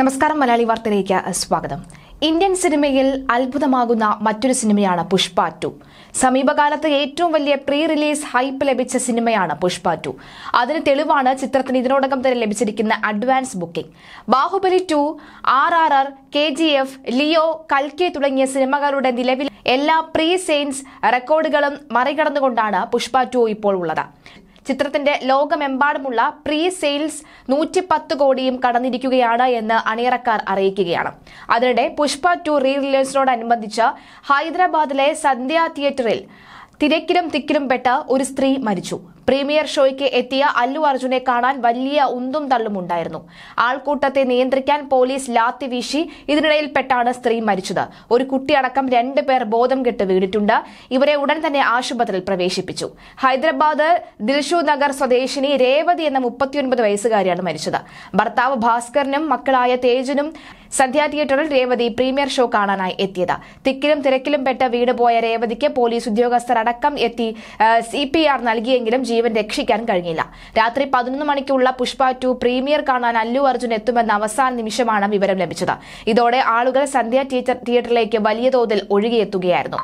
നമസ്കാരം മലയാളി വാർത്തയിലേക്ക് സ്വാഗതം ഇന്ത്യൻ സിനിമയിൽ അത്ഭുതമാകുന്ന മറ്റൊരു സിനിമയാണ് പുഷ്പ ടു സമീപകാലത്ത് ഏറ്റവും വലിയ പ്രീ റിലീസ് ഹൈപ്പ് ലഭിച്ച സിനിമയാണ് പുഷ്പ ടു അതിന് തെളിവാണ് ചിത്രത്തിന് ഇതിനോടകം തന്നെ ലഭിച്ചിരിക്കുന്ന advance booking Baahubali two R R R K G F Leo കൽക്കെ തുടങ്ങിയ സിനിമകളുടെ നിലവിൽ എല്ലാ പ്രീ സെയിൻസ് റെക്കോർഡുകളും മറികടന്നുകൊണ്ടാണ് പുഷ്പ ടു ഇപ്പോൾ ഉള്ളത് ചിത്രത്തിന്റെ ലോകമെമ്പാടുമുള്ള പ്രീ സെയിൽസ് നൂറ്റി പത്ത് കോടിയും കടന്നിരിക്കുകയാണ് എന്ന് അണിയറക്കാർ അറിയിക്കുകയാണ് അതിനിടെ പുഷ്പ ടു റീ റിലീസിനോടനുബന്ധിച്ച് ഹൈദരാബാദിലെ സന്ധ്യ തിയേറ്ററിൽ തിരക്കിലും തിക്കിലും പെട്ട് ഒരു സ്ത്രീ മരിച്ചു പ്രീമിയർ ഷോയ്ക്ക് എത്തിയ അല്ലു അർജുനെ കാണാൻ വലിയ ഉന്തും തള്ളുമുണ്ടായിരുന്നു ആൾക്കൂട്ടത്തെ നിയന്ത്രിക്കാൻ പോലീസ് ലാത്തി വീശി ഇതിനിടയിൽപ്പെട്ടാണ് സ്ത്രീ മരിച്ചത് ഒരു കുട്ടിയടക്കം രണ്ടുപേർ ബോധം കെട്ട് വീണിട്ടുണ്ട് ഇവരെ ഉടൻ തന്നെ ആശുപത്രിയിൽ പ്രവേശിപ്പിച്ചു ഹൈദരാബാദ് ദിൽഷു നഗർ സ്വദേശിനി രേവതി എന്ന മുപ്പത്തിയൊൻപത് വയസ്സുകാരിയാണ് മരിച്ചത് ഭർത്താവ് ഭാസ്കറിനും മക്കളായ തേജനും സന്ധ്യ തിയേറ്ററിൽ രേവതി പ്രീമിയർ ഷോ കാണാനായി എത്തിയത് തിക്കിലും തിരക്കിലും പെട്ട വീട് പോയ രേവതിക്ക് പോലീസ് ഉദ്യോഗസ്ഥർ അടക്കം എത്തി സി പി ആർ നൽകിയെങ്കിലും ജീവൻ രക്ഷിക്കാൻ കഴിഞ്ഞില്ല രാത്രി പതിനൊന്ന് മണിക്കുള്ള പുഷ്പ ടു പ്രീമിയർ കാണാൻ അല്ലു അർജുൻ എത്തുമെന്ന അവസാന നിമിഷമാണ് വിവരം ലഭിച്ചത് ഇതോടെ ആളുകൾ സന്ധ്യ തിയേറ്ററിലേക്ക് വലിയ തോതിൽ ഒഴുകിയെത്തുകയായിരുന്നു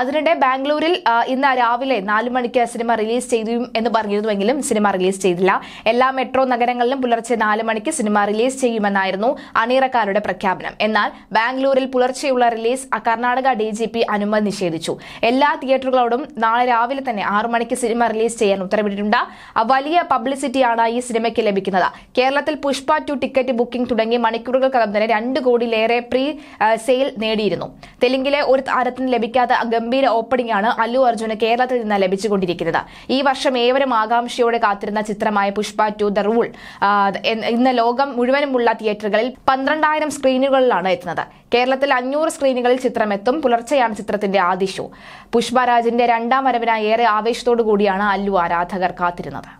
അതിനിടെ ബാംഗ്ലൂരിൽ ഇന്ന് രാവിലെ നാലു മണിക്ക് സിനിമ റിലീസ് ചെയ്തു എന്ന് പറഞ്ഞിരുന്നുവെങ്കിലും സിനിമ റിലീസ് ചെയ്തില്ല എല്ലാ മെട്രോ നഗരങ്ങളിലും പുലർച്ചെ നാല് മണിക്ക് സിനിമ റിലീസ് ചെയ്യുമെന്നായിരുന്നു അണിയറക്കാരുടെ പ്രഖ്യാപനം എന്നാൽ ബാംഗ്ലൂരിൽ പുലർച്ചെയുള്ള release Karnataka D G P അനുമതി നിഷേധിച്ചു എല്ലാ തിയേറ്ററുകളോടും നാളെ രാവിലെ തന്നെ ആറു മണിക്ക് സിനിമ റിലീസ് ചെയ്യാൻ ഉത്തരവിട്ടിട്ടുണ്ട് വലിയ പബ്ലിസിറ്റിയാണ് ഈ സിനിമയ്ക്ക് ലഭിക്കുന്നത് കേരളത്തിൽ പുഷ്പ ടു ടിക്കറ്റ് ബുക്കിംഗ് തുടങ്ങി മണിക്കൂറുകൾക്കകം തന്നെ രണ്ട് കോടിയിലേറെ പ്രീ സെയിൽ നേടിയിരുന്നു തെലുങ്കിലെ ഒരു താരത്തിന് ലഭിക്കാത്ത ഗംഭീര ഓപ്പണിംഗ് ആണ് അല്ലു അർജുന് കേരളത്തിൽ നിന്ന് ലഭിച്ചുകൊണ്ടിരിക്കുന്നത് ഈ വർഷം ഏവരും ആകാംക്ഷയോടെ കാത്തിരുന്ന ചിത്രമായ പുഷ്പ ടു ദ റൂൾ ഇന്ന് ലോകം മുഴുവനുമുള്ള തിയേറ്ററുകളിൽ പന്ത്രണ്ടായിരം സ്ക്രീനുകളിലാണ് എത്തുന്നത് കേരളത്തിൽ അഞ്ഞൂറ് സ്ക്രീനുകളിൽ ചിത്രം എത്തും പുലർച്ചെയാണ് ചിത്രത്തിന്റെ ആദിഷു പുഷ്പരാജിന്റെ രണ്ടാം വരവിനായി ഏറെ ആവേശത്തോടു കൂടിയാണ് അല്ലു ആരാധകർ കാത്തിരുന്നത്